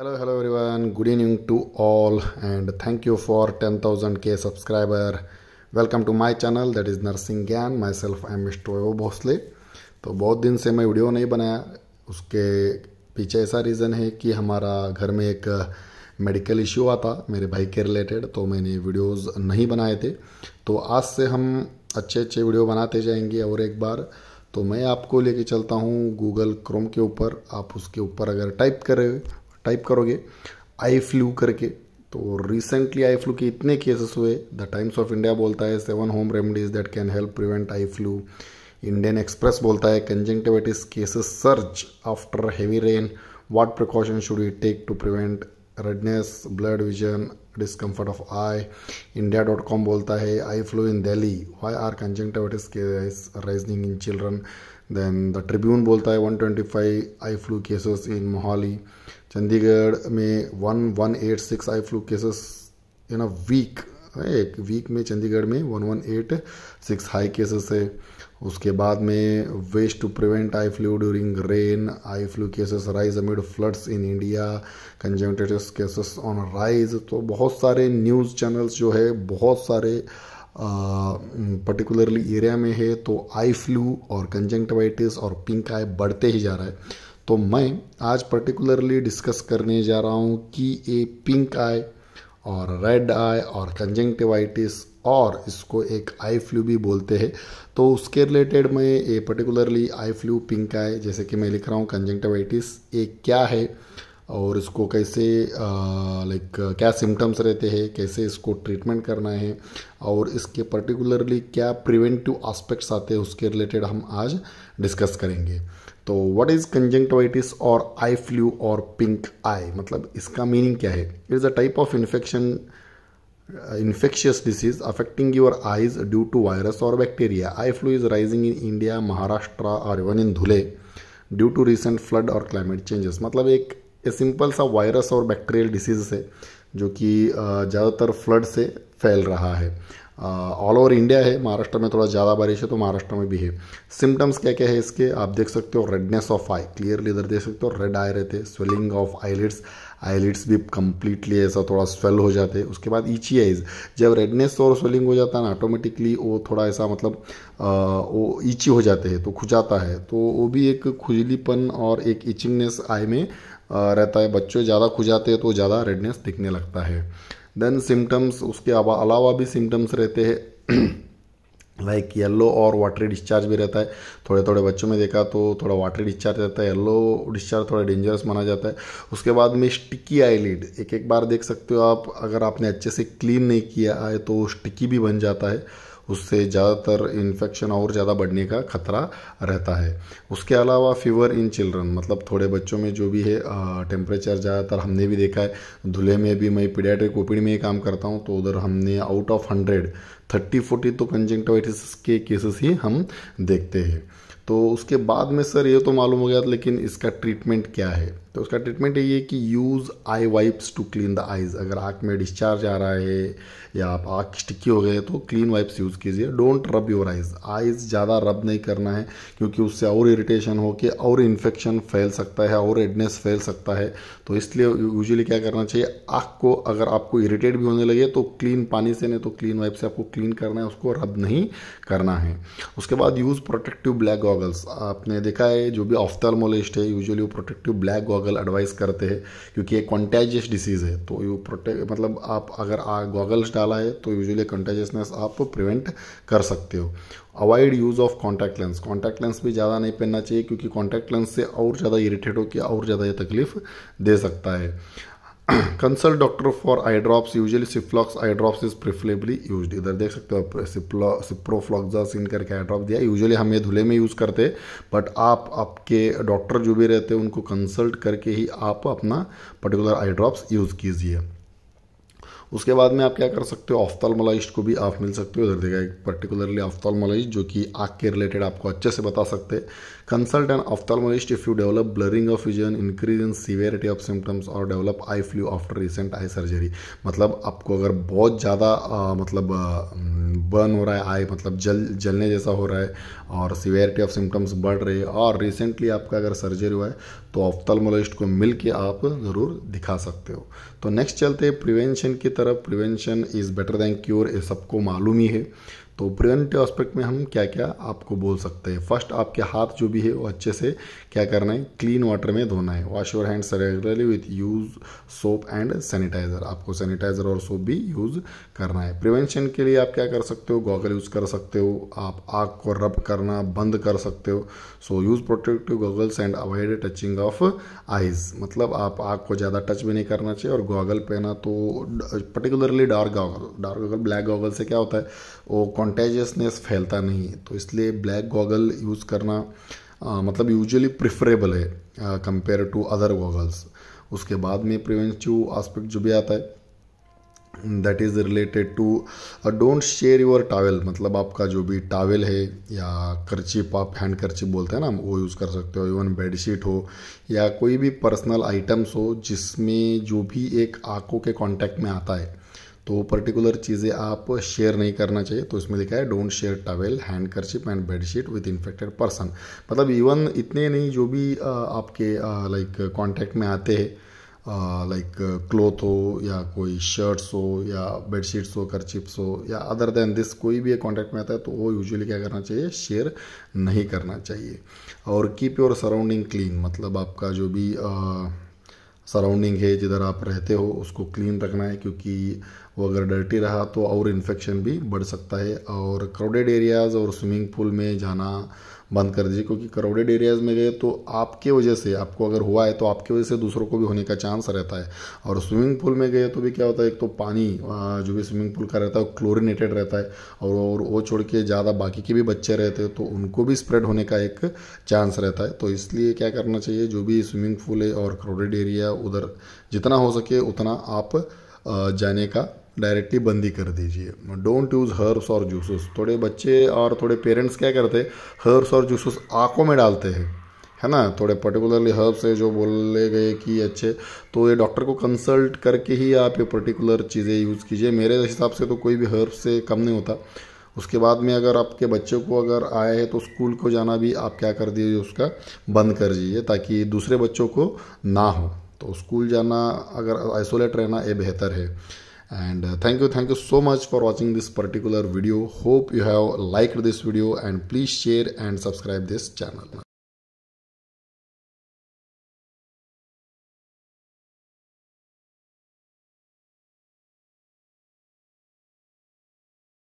hello hello everyone good evening to all and thank you for 10000k subscriber welcome to my channel that is nursing ज्ञान myself i am mister Bhosale तो बहुत दिन से मैं video नहीं बनाया उसके पीछे ऐसा रीज़न है कि हमारा घर में एक मेडिकल इश्यू आता मेरे भाई के रिलेटेड तो मैंने वीडियोस नहीं बनाए थे तो आज से हम अच्छे अच्छे वीडियो बनाते जाएंगे और एक बार तो मैं आपको लेके चलता हूँ गूगल क्रोम के ऊपर आप उसके ऊपर अगर टाइप करें टाइप करोगे आई फ्लू करके तो रिसेंटली आई फ्लू के इतने केसेस हुए द टाइम्स ऑफ इंडिया बोलता है seven home remedies that can help prevent eye flu Indian Express बोलता है conjunctivitis cases search after heavy rain what precaution should you take to prevent redness blood vision discomfort of eye India dot com बोलता है eye flu in Delhi why are conjunctivitis case in children then the Tribune बोलता है 125 eye flu cases in Mohali Chandigarh में 1186 eye flu cases in a week एक week में चंडीगढ़ में 1186 high cases है उसके बाद में best to prevent eye flu during rain eye flu cases rise amid floods in India conjunctivitis cases on rise तो बहुत सारे न्यूज़ चैनल्स जो है बहुत सारे पर्टिकुलरली एरिया में है तो आई फ्लू और कंजंक्टिवाइटिस और पिंक आई बढ़ते ही जा रहा है तो मैं आज पर्टिकुलरली डिस्कस करने जा रहा हूँ कि ये पिंक आई और रेड आई और कंजंक्टिवाइटिस और इसको एक आई फ्लू भी बोलते हैं तो उसके रिलेटेड मैं ये particularly eye flu pink eye जैसे कि मैं लिख रहा हूँ कंजंक्टिवाइटिस ये क्या है और इसको कैसे लाइक क्या सिम्टम्स रहते हैं कैसे इसको ट्रीटमेंट करना है और इसके पर्टिकुलरली क्या प्रिवेंटिव आस्पेक्ट्स आते हैं उसके रिलेटेड हम आज डिस्कस करेंगे तो व्हाट इज़ कंजंक्टिवाइटिस और आई फ्लू और पिंक आई मतलब इसका मीनिंग क्या है it is a type of infection infectious disease affecting your eyes due to virus और bacteria eye flu is rising in India Maharashtra और even in Dhule due to recent flood और climate changes मतलब एक ये सिंपल सा virus और bacterial disease है जो कि ज़्यादातर फ्लड से फैल रहा है ऑल ओवर इंडिया है महाराष्ट्र में थोड़ा ज़्यादा बारिश है तो महाराष्ट्र में भी है सिम्टम्स क्या क्या है इसके आप देख सकते हो रेडनेस ऑफ आई क्लियरली इधर देख सकते हो रेड आए रहते स्वेलिंग ऑफ आईलिड्स आईलिड्स भी कम्प्लीटली ऐसा थोड़ा स्वेल हो जाते हैं उसके बाद ईची आइज जब रेडनेस और स्वेलिंग हो जाता है ना ऑटोमेटिकली वो थोड़ा ऐसा मतलब आ, वो ईची हो जाते हैं तो खुजाता है तो वो भी एक खुजलीपन और एक इचिंगनेस आई में रहता है बच्चे ज़्यादा खुजाते हैं तो ज़्यादा रेडनेस दिखने लगता है देन सिम्टम्स उसके अलावा भी सिम्टम्स रहते हैं लाइक येलो और वाटरी डिस्चार्ज भी रहता है थोड़े थोड़े बच्चों में देखा तो थोड़ा वाटरी डिस्चार्ज रहता है येलो डिस्चार्ज थोड़ा डेंजरस माना जाता है उसके बाद में स्टिकी आईलिड एक एक बार देख सकते हो आप अगर आपने अच्छे से क्लीन नहीं किया है तो स्टिकी भी बन जाता है उससे ज़्यादातर इन्फेक्शन और ज़्यादा बढ़ने का खतरा रहता है उसके अलावा फीवर इन चिल्ड्रन मतलब थोड़े बच्चों में जो भी है टेम्परेचर ज़्यादातर हमने भी देखा है धुले में भी मैं पीडियाट्रिक ओपीडी में ही काम करता हूँ तो उधर हमने out of hundred thirty forty तो कंजेंटवाइटिस के केसेस ही हम देखते हैं तो उसके बाद में सर ये तो मालूम हो गया लेकिन इसका ट्रीटमेंट क्या है तो उसका ट्रीटमेंट ये है कि use eye wipes to clean the eyes अगर आँख में डिस्चार्ज आ रहा है या आप आँख स्टिकी हो गए तो क्लीन वाइप्स यूज़ कीजिए don't rub your eyes eyes ज़्यादा रब नहीं करना है क्योंकि उससे और इरिटेशन हो के और इन्फेक्शन फैल सकता है और रेडनेस फैल सकता है तो इसलिए यूजली क्या करना चाहिए आँख को अगर आपको इरीटेट भी होने लगे तो क्लीन पानी से नहीं तो क्लीन वाइप से आपको क्लीन करना है उसको रब नहीं करना है उसके बाद यूज़ प्रोटेक्टिव ब्लैक गॉगल्स आपने देखा है जो भी ऑफ्थर्मोलिस्ट है यूजुअली वो प्रोटेक्टिव ब्लैक गॉगल एडवाइस करते हैं क्योंकि एक कॉन्टेजियस डिसीज़ है तो यू प्रोटेक्ट मतलब आप अगर गॉगल्स डाला है तो यूजुअली कॉन्टेजियसनेस आप प्रिवेंट कर सकते हो avoid use of contact lens contact lens भी ज़्यादा नहीं पहनना चाहिए क्योंकि कॉन्टैक्ट लेंस से और ज़्यादा इरीटेट होकर और ज़्यादा ये तकलीफ दे सकता है consult doctor for eye drops usually Ciplox eye drops is preferably use इधर देख सकते हो आप सीन करके आई ड्रॉप दिया यूजली हम ये धुले में यूज़ करते बट आप आपके डॉक्टर जो भी रहते हैं उनको कंसल्ट करके ही आप अपना पर्टिकुलर आई ड्रॉप्स यूज़ कीजिए उसके बाद में आप क्या कर सकते हो ऑफ्थालमोलॉजिस्ट को भी आप मिल सकते हो इधर देखा एक पर्टिकुलरली ऑफ्थालमोलॉजिस्ट जो कि आँख के रिलेटेड आपको अच्छे से बता सकते हैं consult and ophthalmologist if you develop blurring of vision increase in severity of symptoms और develop eye flu after recent eye surgery मतलब आपको अगर बहुत ज़्यादा मतलब बर्न हो रहा है आई मतलब जल जलने जैसा हो रहा है और सीवियरिटी ऑफ सिम्टम्स बढ़ रही है और रिसेंटली आपका अगर सर्जरी हुआ है तो ऑफ्थालमोलॉजिस्ट को मिल के आप ज़रूर दिखा सकते हो तो नेक्स्ट चलते हैं प्रिवेंशन की तरफ prevention is better than cure ये सबको मालूम ही है तो प्रिवेंटिव एस्पेक्ट में हम क्या क्या आपको बोल सकते हैं फर्स्ट आपके हाथ जो भी है वो अच्छे से क्या करना है क्लीन वाटर में धोना है wash your hands regularly with use soap and sanitizer आपको सैनिटाइज़र और सोप भी यूज़ करना है प्रिवेंशन के लिए आप क्या कर सकते हो गॉगल यूज़ कर सकते हो आप आग को रब करना बंद कर सकते हो so use protective goggles and avoid touching of eyes मतलब आप आग को ज़्यादा टच भी नहीं करना चाहिए और गॉगल पहना तो particularly dark goggle dark goggle black goggle से क्या होता है वो कॉन्टेजियसनेस फैलता नहीं है तो इसलिए ब्लैक गॉगल यूज़ करना आ, मतलब यूजुअली प्रिफरेबल है कंपेयर टू अदर गॉगल्स उसके बाद में प्रिवेंटिव आस्पेक्ट जो भी आता है that is related to don't share your towel मतलब आपका जो भी टावल है या करचिप आप हैंड करचिप बोलते हैं ना वो यूज़ कर सकते हो इवन बेडशीट हो या कोई भी पर्सनल आइटम्स हो जिसमें जो भी एक आंखों के कांटेक्ट में आता है तो वो पर्टिकुलर चीज़ें आप शेयर नहीं करना चाहिए तो इसमें लिखा है don't share towel handkerchief and bedsheet with infected person मतलब इवन इतने नहीं जो भी आपके लाइक कॉन्टैक्ट में आते हैं लाइक क्लोथ हो या कोई शर्ट्स हो या बेडशीट्स हो करचिप्स हो या अदर देन दिस कोई भी कॉन्टैक्ट में आता है तो वो यूजुअली क्या करना चाहिए शेयर नहीं करना चाहिए और कीप योर सराउंडिंग क्लीन मतलब आपका जो भी सराउंडिंग है जिधर आप रहते हो उसको क्लीन रखना है क्योंकि वो अगर डर्टी रहा तो और इन्फेक्शन भी बढ़ सकता है और क्राउडेड एरियाज़ और स्विमिंग पूल में जाना बंद कर दीजिए क्योंकि क्राउडेड एरियाज़ में गए तो आपके वजह से आपको अगर हुआ है तो आपके वजह से दूसरों को भी होने का चांस रहता है और स्विमिंग पूल में गए तो भी क्या होता है एक तो पानी जो भी स्विमिंग पूल का रहता है वो क्लोरिनेटेड रहता है और वो छोड़ के ज़्यादा बाकी के भी बच्चे रहते हैं तो उनको भी स्प्रेड होने का एक चांस रहता है तो इसलिए क्या करना चाहिए जो भी स्विमिंग पूल है और क्राउडेड एरिया उधर जितना हो सके उतना आप जाने का डायरेक्टली बंद ही कर दीजिए डोंट यूज़ हर्ब्स और जूसेस थोड़े बच्चे और थोड़े पेरेंट्स क्या करते हैं हर्ब्स और जूसेस आँखों में डालते हैं है ना थोड़े पर्टिकुलरली हर्ब्स है जो बोले गए कि अच्छे तो ये डॉक्टर को कंसल्ट करके ही आप ये पर्टिकुलर चीज़ें यूज़ कीजिए मेरे हिसाब से तो कोई भी हर्ब्स से कम नहीं होता उसके बाद में अगर आपके बच्चे को अगर आए हैं तो स्कूल को जाना भी आप क्या कर दीजिए उसका बंद कर दीजिए ताकि दूसरे बच्चों को ना हो तो स्कूल जाना अगर आइसोलेट रहना ये बेहतर है and uh, thank you thank you so much for watching this particular video hope you have liked this video and please share and subscribe this channel